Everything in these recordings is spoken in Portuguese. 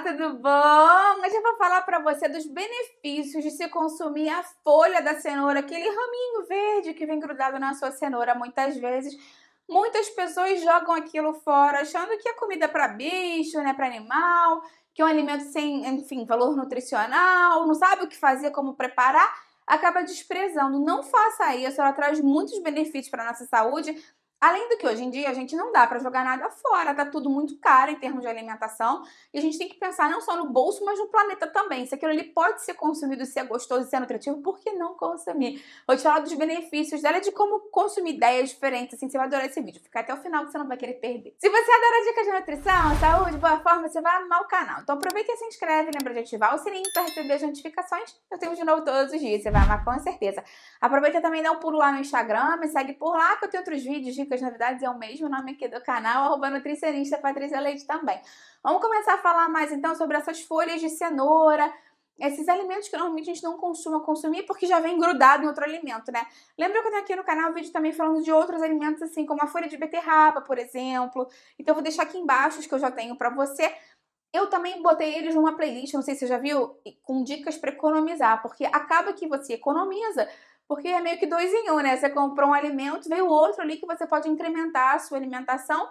Olá, tudo bom? Hoje eu vou falar para você dos benefícios de se consumir a folha da cenoura, aquele raminho verde que vem grudado na sua cenoura muitas vezes. Muitas pessoas jogam aquilo fora, achando que é comida para bicho, né, para animal, que é um alimento sem, enfim, valor nutricional, não sabe o que fazer, como preparar, acaba desprezando. Não faça isso, ela traz muitos benefícios para nossa saúde Além do que hoje em dia a gente não dá para jogar nada fora, tá tudo muito caro em termos de alimentação, e a gente tem que pensar não só no bolso, mas no planeta também. Se aquilo ali pode ser consumido, se é gostoso e se é nutritivo, por que não consumir? Vou te falar dos benefícios dela de como consumir ideias diferentes, assim, você vai adorar esse vídeo. Fica até o final que você não vai querer perder. Se você adora dicas de nutrição, saúde, boa forma, você vai amar o canal. Então aproveita e se inscreve, lembra de ativar o sininho para receber as notificações. Eu tenho de novo todos os dias, você vai amar com certeza. Aproveita também dá um pulo lá no Instagram, me segue por lá que eu tenho outros vídeos, dicas, novidades é o mesmo nome aqui do canal, arroba nutricionista Patrícia Leite também. Vamos começar a falar mais então sobre essas folhas de cenoura, esses alimentos que normalmente a gente não costuma consumir porque já vem grudado em outro alimento, né? Lembra que eu tenho aqui no canal um vídeo também falando de outros alimentos, assim, como a folha de beterraba, por exemplo. Então, eu vou deixar aqui embaixo os que eu já tenho para você. Eu também botei eles numa playlist, não sei se você já viu, com dicas para economizar, porque acaba que você economiza, porque é meio que dois em um, né? Você comprou um alimento, veio outro ali que você pode incrementar a sua alimentação.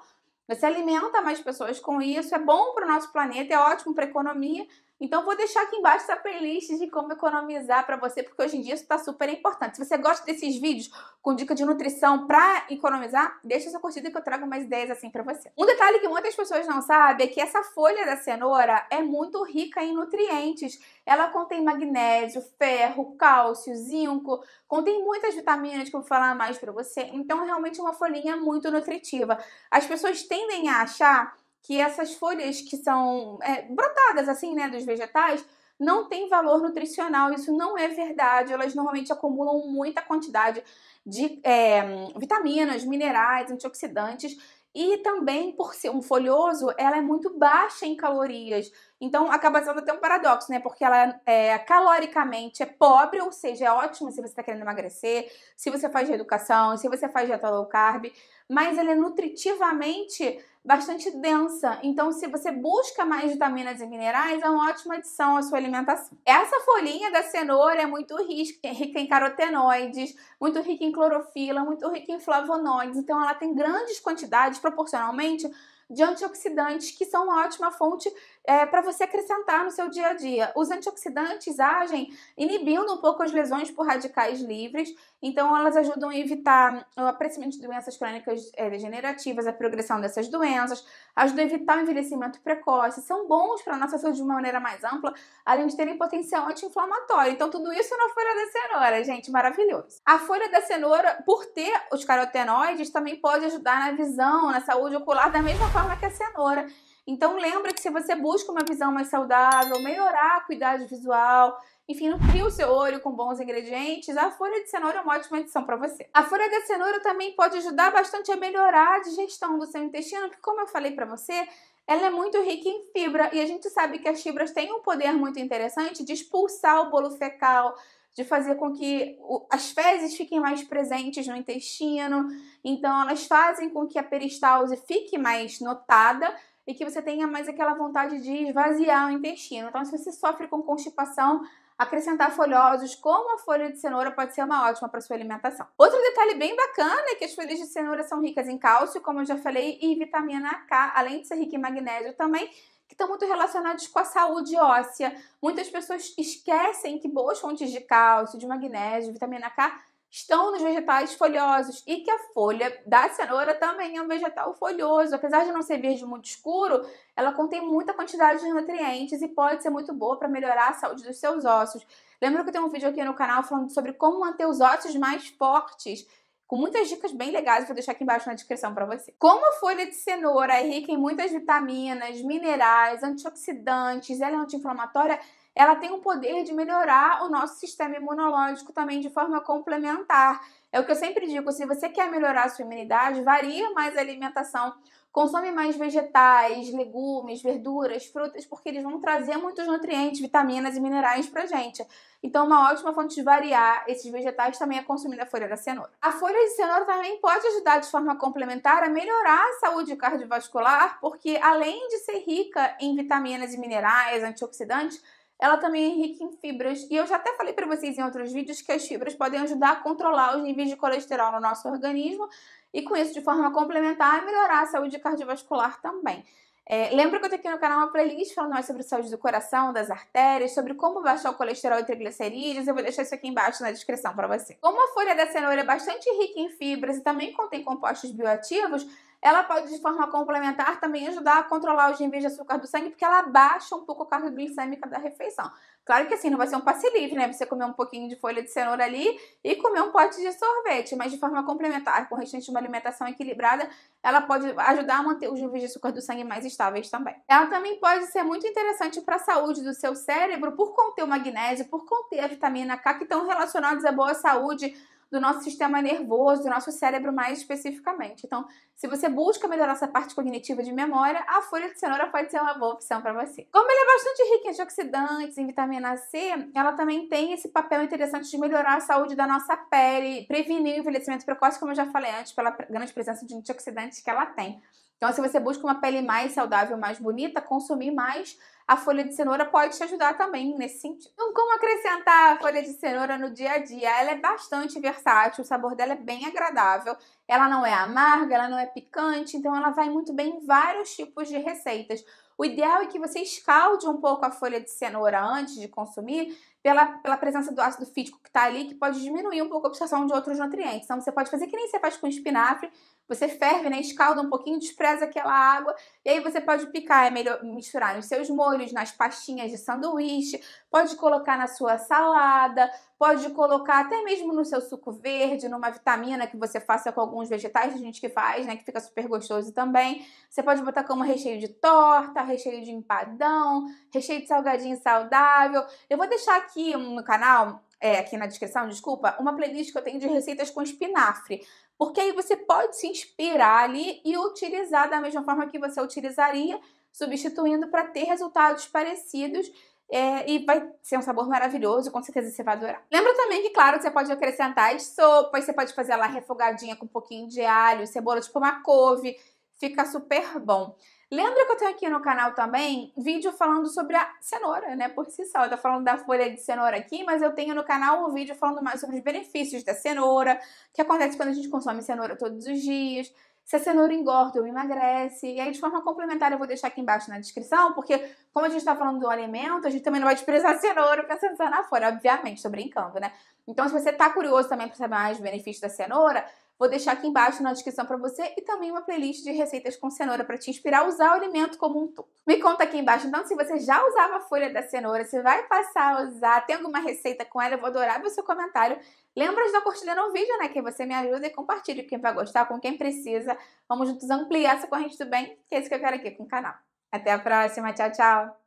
Você alimenta mais pessoas com isso, é bom para o nosso planeta, é ótimo para a economia, então, vou deixar aqui embaixo essa playlist de como economizar para você, porque hoje em dia isso está super importante. Se você gosta desses vídeos com dica de nutrição para economizar, deixa essa curtida que eu trago mais ideias assim para você. Um detalhe que muitas pessoas não sabem é que essa folha da cenoura é muito rica em nutrientes. Ela contém magnésio, ferro, cálcio, zinco, contém muitas vitaminas que eu vou falar mais para você. Então, é realmente é uma folhinha muito nutritiva. As pessoas tendem a achar que essas folhas que são é, brotadas assim, né, dos vegetais, não tem valor nutricional, isso não é verdade. Elas normalmente acumulam muita quantidade de é, vitaminas, minerais, antioxidantes. E também, por ser um folhoso, ela é muito baixa em calorias. Então acaba sendo até um paradoxo, né? Porque ela é, é caloricamente é pobre, ou seja, é ótimo se você está querendo emagrecer, se você faz reeducação, se você faz dieta low carb, mas ela é nutritivamente bastante densa. Então, se você busca mais vitaminas e minerais, é uma ótima adição à sua alimentação. Essa folhinha da cenoura é muito é rica em carotenoides, muito rica em clorofila, muito rica em flavonoides. Então, ela tem grandes quantidades proporcionalmente de antioxidantes que são uma ótima fonte é, para você acrescentar no seu dia a dia. Os antioxidantes agem inibindo um pouco as lesões por radicais livres, então elas ajudam a evitar o aparecimento de doenças crônicas é, degenerativas, a progressão dessas doenças, ajudam a evitar o envelhecimento precoce, são bons para a nossa saúde de uma maneira mais ampla, além de terem potencial anti-inflamatório. Então tudo isso na folha da cenoura, gente, maravilhoso. A folha da cenoura, por ter os carotenoides, também pode ajudar na visão, na saúde ocular, da mesma forma que a cenoura. Então lembra que se você busca uma visão mais saudável, melhorar a cuidado visual, enfim, nutrir o seu olho com bons ingredientes, a folha de cenoura é uma ótima adição para você. A folha da cenoura também pode ajudar bastante a melhorar a digestão do seu intestino, que como eu falei para você, ela é muito rica em fibra e a gente sabe que as fibras têm um poder muito interessante de expulsar o bolo fecal, de fazer com que as fezes fiquem mais presentes no intestino. Então, elas fazem com que a peristalse fique mais notada e que você tenha mais aquela vontade de esvaziar o intestino. Então, se você sofre com constipação, acrescentar folhosos, como a folha de cenoura, pode ser uma ótima para sua alimentação. Outro detalhe bem bacana é que as folhas de cenoura são ricas em cálcio, como eu já falei, e vitamina K, além de ser rica em magnésio também que estão muito relacionados com a saúde óssea. Muitas pessoas esquecem que boas fontes de cálcio, de magnésio, de vitamina K estão nos vegetais folhosos e que a folha da cenoura também é um vegetal folhoso. Apesar de não ser verde muito escuro, ela contém muita quantidade de nutrientes e pode ser muito boa para melhorar a saúde dos seus ossos. Lembra que eu tenho um vídeo aqui no canal falando sobre como manter os ossos mais fortes com muitas dicas bem legais, vou deixar aqui embaixo na descrição para você. Como a folha de cenoura é rica em muitas vitaminas, minerais, antioxidantes, ela é anti-inflamatória, ela tem o poder de melhorar o nosso sistema imunológico também de forma complementar. É o que eu sempre digo, se você quer melhorar a sua imunidade, varia mais a alimentação, consome mais vegetais, legumes, verduras, frutas, porque eles vão trazer muitos nutrientes, vitaminas e minerais pra gente. Então, uma ótima fonte de variar esses vegetais também é consumir a folha da cenoura. A folha de cenoura também pode ajudar de forma complementar a melhorar a saúde cardiovascular, porque além de ser rica em vitaminas e minerais, antioxidantes, ela também é rica em fibras. E eu já até falei para vocês em outros vídeos que as fibras podem ajudar a controlar os níveis de colesterol no nosso organismo e com isso, de forma complementar, melhorar a saúde cardiovascular também. É, lembra que eu tenho aqui no canal uma playlist falando mais sobre saúde do coração, das artérias, sobre como baixar o colesterol e triglicerídeos. Eu vou deixar isso aqui embaixo na descrição para você. Como a folha da cenoura é bastante rica em fibras e também contém compostos bioativos, ela pode, de forma complementar, também ajudar a controlar os níveis de açúcar do sangue, porque ela baixa um pouco a carga glicêmica da refeição. Claro que assim, não vai ser um passe livre, né? Você comer um pouquinho de folha de cenoura ali e comer um pote de sorvete, mas de forma complementar, com o restante de uma alimentação equilibrada, ela pode ajudar a manter os níveis de açúcar do sangue mais estáveis também. Ela também pode ser muito interessante para a saúde do seu cérebro por conter o magnésio, por conter a vitamina K, que estão relacionados à boa saúde do nosso sistema nervoso, do nosso cérebro mais especificamente. Então, se você busca melhorar essa parte cognitiva de memória, a folha de cenoura pode ser uma boa opção para você. Como ela é bastante rica em antioxidantes, em vitamina C, ela também tem esse papel interessante de melhorar a saúde da nossa pele, prevenir o envelhecimento precoce, como eu já falei antes, pela grande presença de antioxidantes que ela tem. Então, se você busca uma pele mais saudável, mais bonita, consumir mais, a folha de cenoura pode te ajudar também nesse sentido. Então, como acrescentar a folha de cenoura no dia a dia? Ela é bastante versátil, o sabor dela é bem agradável, ela não é amarga, ela não é picante, então ela vai muito bem em vários tipos de receitas. O ideal é que você escalde um pouco a folha de cenoura antes de consumir, pela, pela presença do ácido fítico que está ali, que pode diminuir um pouco a absorção de outros nutrientes. Então, você pode fazer que nem você faz com espinafre, você ferve, né? Escalda um pouquinho, despreza aquela água. E aí você pode picar, é melhor misturar nos seus molhos, nas pastinhas de sanduíche, pode colocar na sua salada, pode colocar até mesmo no seu suco verde, numa vitamina que você faça com alguns vegetais, a gente que faz, né? Que fica super gostoso também. Você pode botar como recheio de torta, recheio de empadão, recheio de salgadinho saudável. Eu vou deixar aqui no canal é, aqui na descrição, desculpa, uma playlist que eu tenho de receitas com espinafre porque aí você pode se inspirar ali e utilizar da mesma forma que você utilizaria, substituindo para ter resultados parecidos. É, e vai ser um sabor maravilhoso, com certeza você vai adorar. Lembra também que, claro, você pode acrescentar as sopas, você pode fazer ela refogadinha com um pouquinho de alho, cebola tipo uma couve, fica super bom. Lembra que eu tenho aqui no canal também vídeo falando sobre a cenoura, né? Por si só. Eu tô falando da folha de cenoura aqui, mas eu tenho no canal um vídeo falando mais sobre os benefícios da cenoura, o que acontece quando a gente consome cenoura todos os dias, se a cenoura engorda ou emagrece. E aí, de forma complementar, eu vou deixar aqui embaixo na descrição, porque como a gente está falando do alimento, a gente também não vai desprezar a cenoura pra sentar na folha, obviamente, tô brincando, né? Então, se você tá curioso também para saber mais os benefícios da cenoura, Vou deixar aqui embaixo na descrição para você e também uma playlist de receitas com cenoura para te inspirar a usar o alimento como um todo. Me conta aqui embaixo então se você já usava a folha da cenoura, se vai passar a usar, tem alguma receita com ela, eu vou adorar ver o seu comentário. Lembra de dar curtida no vídeo, né? Que você me ajuda e compartilha com quem vai gostar, com quem precisa. Vamos juntos ampliar essa corrente do bem, que é isso que eu quero aqui com o canal. Até a próxima, tchau, tchau!